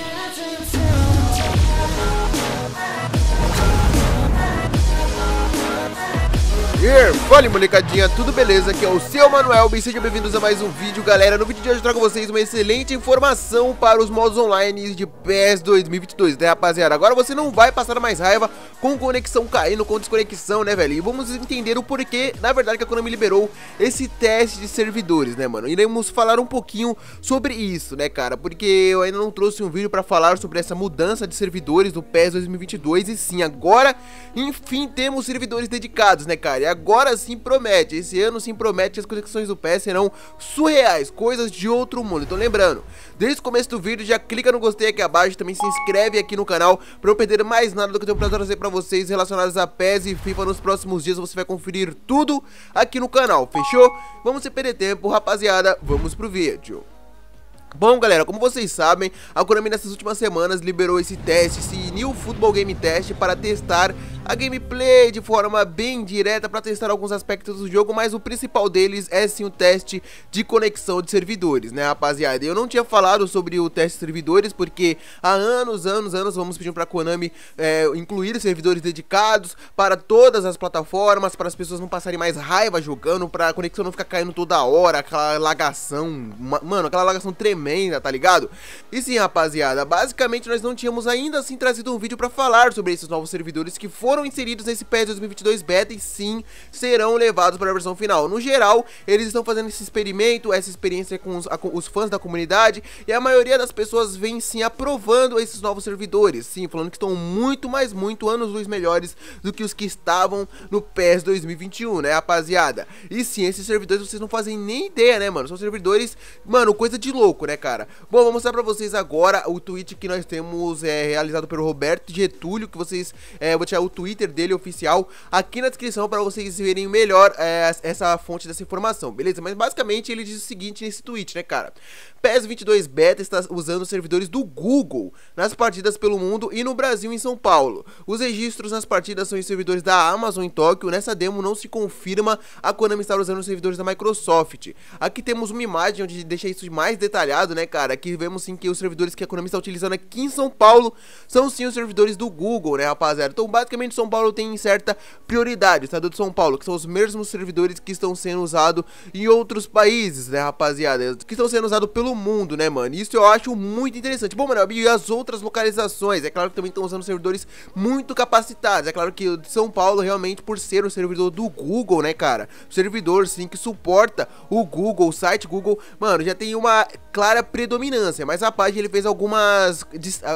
Just Yeah. Fala molecadinha, tudo beleza? Aqui é o seu Manuel, bem sejam bem-vindos a mais um vídeo galera No vídeo de hoje eu trago vocês uma excelente informação para os modos online de PES 2022, né rapaziada? Agora você não vai passar mais raiva com conexão caindo, com desconexão, né velho? E vamos entender o porquê, na verdade, que a Konami liberou esse teste de servidores, né mano? Iremos falar um pouquinho sobre isso, né cara? Porque eu ainda não trouxe um vídeo para falar sobre essa mudança de servidores do PES 2022 E sim, agora, enfim, temos servidores dedicados, né cara? agora sim promete. Esse ano sim promete que as conexões do PS serão surreais, coisas de outro mundo. Então lembrando, desde o começo do vídeo já clica no gostei aqui abaixo, também se inscreve aqui no canal para não perder mais nada do que eu tenho para trazer para vocês relacionados a PES e FIFA nos próximos dias. Você vai conferir tudo aqui no canal, fechou? Vamos sem perder tempo, rapaziada, vamos pro vídeo. Bom, galera, como vocês sabem, a Konami nessas últimas semanas liberou esse teste, esse New Football Game Test para testar a gameplay de forma bem direta para testar alguns aspectos do jogo, mas o principal deles é sim o teste de conexão de servidores, né rapaziada? Eu não tinha falado sobre o teste de servidores porque há anos, anos, anos vamos pedindo para Konami é, incluir servidores dedicados para todas as plataformas, para as pessoas não passarem mais raiva jogando, para a conexão não ficar caindo toda hora, aquela lagação, mano, aquela lagação tremenda, tá ligado? E sim, rapaziada, basicamente nós não tínhamos ainda assim trazido um vídeo para falar sobre esses novos servidores que foram foram inseridos nesse PES 2022 beta e sim serão levados para a versão final. No geral, eles estão fazendo esse experimento, essa experiência com os, a, com os fãs da comunidade e a maioria das pessoas vem sim aprovando esses novos servidores, sim, falando que estão muito, mais muito anos luz melhores do que os que estavam no PES 2021, né, rapaziada? E sim, esses servidores vocês não fazem nem ideia, né, mano? São servidores, mano, coisa de louco, né, cara? Bom, vou mostrar pra vocês agora o tweet que nós temos é, realizado pelo Roberto Getúlio, que vocês, é, vou tirar o tweet Twitter dele oficial aqui na descrição para vocês verem melhor é, essa fonte dessa informação, beleza? Mas basicamente ele diz o seguinte nesse tweet, né, cara? PES 22 Beta está usando servidores do Google nas partidas pelo mundo e no Brasil em São Paulo. Os registros nas partidas são em servidores da Amazon em Tóquio. Nessa demo não se confirma a Konami estar usando os servidores da Microsoft. Aqui temos uma imagem onde deixa isso mais detalhado, né, cara? Aqui vemos sim que os servidores que a Konami está utilizando aqui em São Paulo são sim os servidores do Google, né, rapaziada? Então, basicamente são Paulo tem certa prioridade. O estado de São Paulo, que são os mesmos servidores que estão sendo usados em outros países, né, rapaziada? Que estão sendo usados pelo mundo, né, mano? Isso eu acho muito interessante. Bom, mano, e as outras localizações? É claro que também estão usando servidores muito capacitados. É claro que o de São Paulo, realmente, por ser o servidor do Google, né, cara? O servidor, sim, que suporta o Google, o site Google, mano, já tem uma clara predominância. Mas a página, ele fez algumas...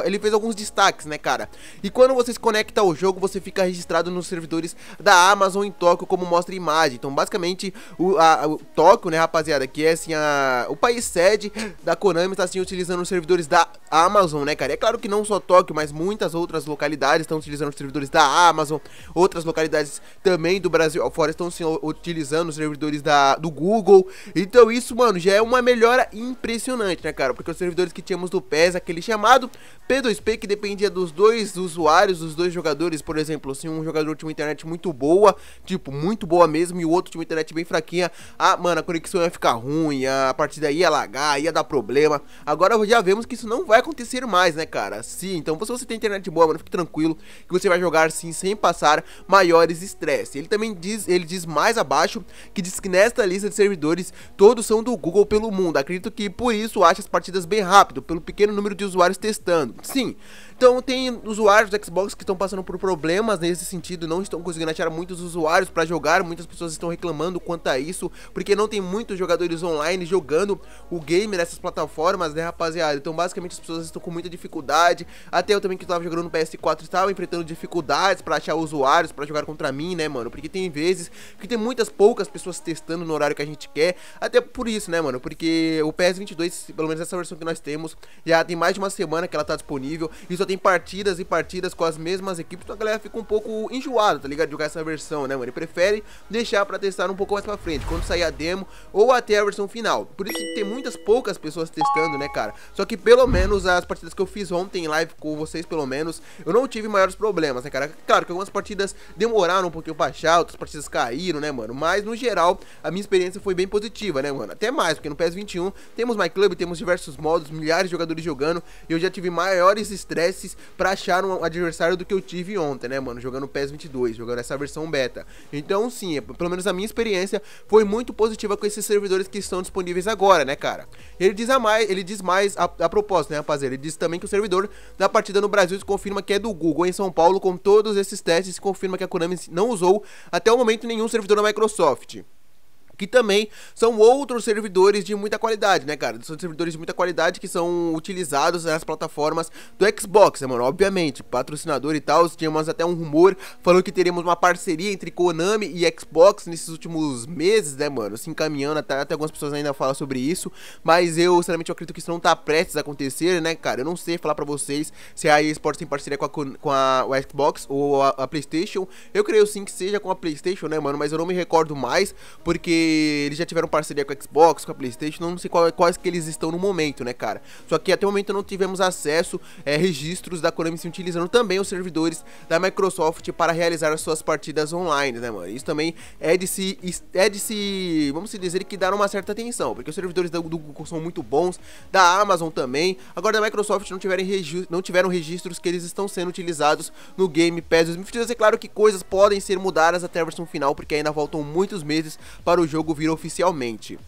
Ele fez alguns destaques, né, cara? E quando você se conecta ao jogo, você fica registrado nos servidores da Amazon em Tóquio, como mostra a imagem. Então, basicamente, o, a, o Tóquio, né, rapaziada, que é assim a, o país sede da Konami, está assim utilizando os servidores da Amazon, né, cara? E é claro que não só Tóquio, mas muitas outras localidades estão utilizando os servidores da Amazon, outras localidades também do Brasil fora estão assim, utilizando os servidores da, do Google. Então, isso, mano, já é uma melhora impressionante, né, cara? Porque os servidores que tínhamos do PES, aquele chamado P2P, que dependia dos dois usuários, dos dois jogadores, por exemplo exemplo, se assim, um jogador tinha uma internet muito boa, tipo, muito boa mesmo, e o outro tinha uma internet bem fraquinha, ah, mano, a conexão ia ficar ruim, a partida ia lagar, ia dar problema. Agora já vemos que isso não vai acontecer mais, né, cara? Sim, então se você tem internet boa, mano, fique tranquilo que você vai jogar sim sem passar maiores estresse. Ele também diz, ele diz mais abaixo que diz que nesta lista de servidores todos são do Google pelo mundo. Acredito que por isso acha as partidas bem rápido, pelo pequeno número de usuários testando. Sim, então tem usuários do Xbox que estão passando por problemas nesse sentido, não estão conseguindo achar muitos usuários para jogar, muitas pessoas estão reclamando quanto a isso, porque não tem muitos jogadores online jogando o game nessas plataformas, né, rapaziada? Então basicamente as pessoas estão com muita dificuldade. Até eu também que estava jogando no PS4 estava enfrentando dificuldades para achar usuários para jogar contra mim, né, mano? Porque tem vezes que tem muitas poucas pessoas testando no horário que a gente quer, até por isso, né, mano? Porque o PS22, pelo menos essa versão que nós temos, já tem mais de uma semana que ela tá disponível e só tem tem partidas e partidas com as mesmas equipes, então a galera fica um pouco enjoada, tá ligado? De jogar essa versão, né, mano? E prefere deixar pra testar um pouco mais pra frente, quando sair a demo ou até a versão final. Por isso que tem muitas poucas pessoas testando, né, cara? Só que pelo menos as partidas que eu fiz ontem em live com vocês, pelo menos, eu não tive maiores problemas, né, cara? Claro que algumas partidas demoraram um pouquinho pra achar, outras partidas caíram, né, mano? Mas, no geral, a minha experiência foi bem positiva, né, mano? Até mais, porque no ps 21 temos My Club, temos diversos modos, milhares de jogadores jogando, e eu já tive maiores estresse FPS pra achar um adversário do que eu tive ontem, né, mano? Jogando PES 22, jogando essa versão beta. Então, sim, é, pelo menos a minha experiência foi muito positiva com esses servidores que estão disponíveis agora, né, cara? Ele diz a mais, ele diz mais a, a propósito, né, rapaziada? Ele diz também que o servidor da partida no Brasil se confirma que é do Google em São Paulo, com todos esses testes, se confirma que a Konami não usou até o momento nenhum servidor da Microsoft que também são outros servidores de muita qualidade, né, cara? São servidores de muita qualidade que são utilizados nas plataformas do Xbox, né, mano? Obviamente, patrocinador e tal, tínhamos até um rumor falando que teremos uma parceria entre Konami e Xbox nesses últimos meses, né, mano? Se encaminhando, até, até algumas pessoas ainda falam sobre isso, mas eu, sinceramente, eu acredito que isso não tá prestes a acontecer, né, cara? Eu não sei falar pra vocês se a eSports tem parceria com a, com a, a Xbox ou a, a PlayStation. Eu creio sim que seja com a PlayStation, né, mano? Mas eu não me recordo mais, porque eles já tiveram parceria com a Xbox, com a Playstation, não sei qual, é, quais que eles estão no momento, né, cara? Só que até o momento não tivemos acesso é, registros da Konami se utilizando também os servidores da Microsoft para realizar as suas partidas online, né, mano? Isso também é de se, é de se vamos dizer, que dar uma certa atenção, porque os servidores do, do Google são muito bons, da Amazon também, agora da Microsoft não, não tiveram registros que eles estão sendo utilizados no Game Pass 2022. É claro que coisas podem ser mudadas até a versão final, porque ainda faltam muitos meses para o jogo vir oficialmente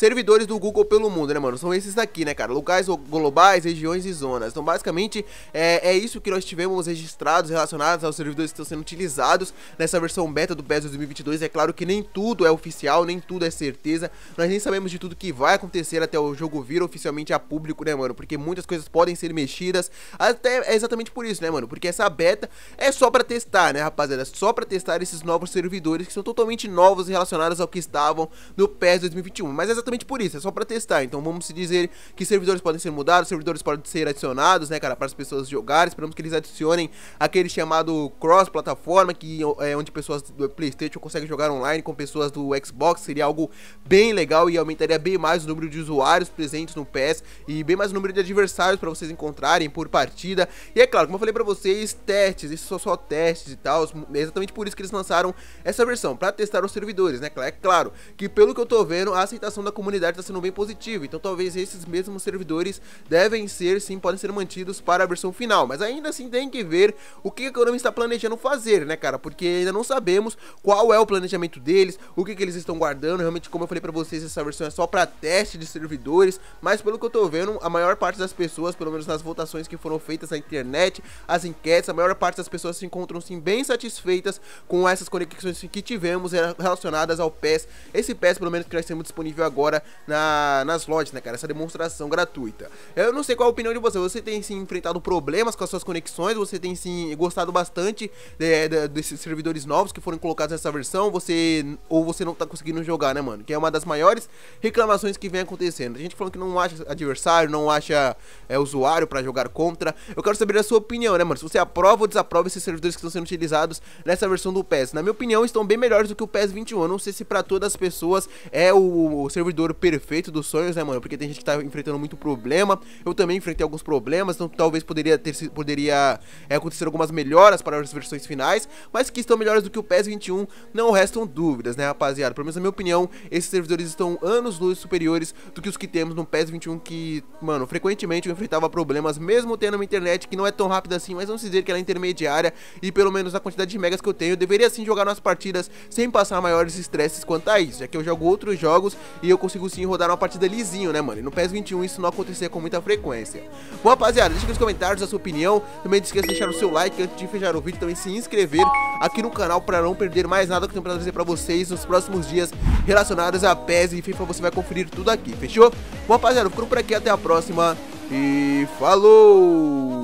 servidores do Google pelo mundo, né, mano? São esses daqui, né, cara? Locais globais, regiões e zonas. Então, basicamente, é, é isso que nós tivemos registrados relacionados aos servidores que estão sendo utilizados nessa versão beta do PES 2022. É claro que nem tudo é oficial, nem tudo é certeza. Nós nem sabemos de tudo que vai acontecer até o jogo vir oficialmente a público, né, mano? Porque muitas coisas podem ser mexidas. Até é exatamente por isso, né, mano? Porque essa beta é só para testar, né, rapaziada? Só para testar esses novos servidores que são totalmente novos e relacionados ao que estavam no PES 2021. Mas é exatamente por isso, é só para testar. Então vamos se dizer que servidores podem ser mudados, servidores podem ser adicionados, né, cara, para as pessoas jogarem. Esperamos que eles adicionem aquele chamado cross-plataforma, que é onde pessoas do PlayStation conseguem jogar online com pessoas do Xbox. Seria algo bem legal e aumentaria bem mais o número de usuários presentes no PS e bem mais o número de adversários para vocês encontrarem por partida. E é claro, como eu falei para vocês, testes, isso são só testes e tal. É exatamente por isso que eles lançaram essa versão, para testar os servidores, né? É claro que pelo que eu tô vendo, a aceitação da comunidade está sendo bem positiva Então talvez esses mesmos servidores devem ser, sim, podem ser mantidos para a versão final. Mas ainda assim tem que ver o que a Konami está planejando fazer, né, cara? Porque ainda não sabemos qual é o planejamento deles, o que, que eles estão guardando. Realmente, como eu falei para vocês, essa versão é só para teste de servidores. Mas pelo que eu tô vendo, a maior parte das pessoas, pelo menos nas votações que foram feitas na internet, as enquetes, a maior parte das pessoas se encontram sim bem satisfeitas com essas conexões que tivemos eh, relacionadas ao PES. Esse PES, pelo menos que nós temos disponível agora agora na, nas lojas, né, cara? Essa demonstração gratuita. Eu não sei qual a opinião de você. Você tem se enfrentado problemas com as suas conexões? Você tem se gostado bastante de, é, de, desses servidores novos que foram colocados nessa versão? Você ou você não tá conseguindo jogar, né, mano? Que é uma das maiores reclamações que vem acontecendo. A gente falando que não acha adversário, não acha é, usuário para jogar contra. Eu quero saber a sua opinião, né, mano? Se você aprova ou desaprova esses servidores que estão sendo utilizados nessa versão do PES. Na minha opinião, estão bem melhores do que o PES 21. Eu não sei se para todas as pessoas é o, o servidor pobre perfeito dos sonhos, né, mano? Porque tem gente que tá enfrentando muito problema. Eu também enfrentei alguns problemas, então talvez poderia ter poderia é, acontecer algumas melhoras para as versões finais, mas que estão melhores do que o PES 21, não restam dúvidas, né, rapaziada? Pelo menos na minha opinião, esses servidores estão anos luz superiores do que os que temos no PES 21 que, mano, frequentemente eu enfrentava problemas mesmo tendo uma internet que não é tão rápida assim, mas vamos dizer que ela é intermediária e pelo menos a quantidade de megas que eu tenho, eu deveria sim jogar nas partidas sem passar maiores estresses quanto a isso, já que eu jogo outros jogos e eu consigo sim rodar uma partida lisinho, né, mano? E no PES 21 isso não acontecia com muita frequência. Bom, rapaziada, deixa aqui nos comentários a sua opinião. Também não esqueça de deixar o seu like antes de fechar o vídeo. Também se inscrever aqui no canal para não perder mais nada que eu tenho pra trazer pra vocês nos próximos dias relacionados a PES e FIFA. Você vai conferir tudo aqui, fechou? Bom, rapaziada, eu fico por aqui. Até a próxima e falou!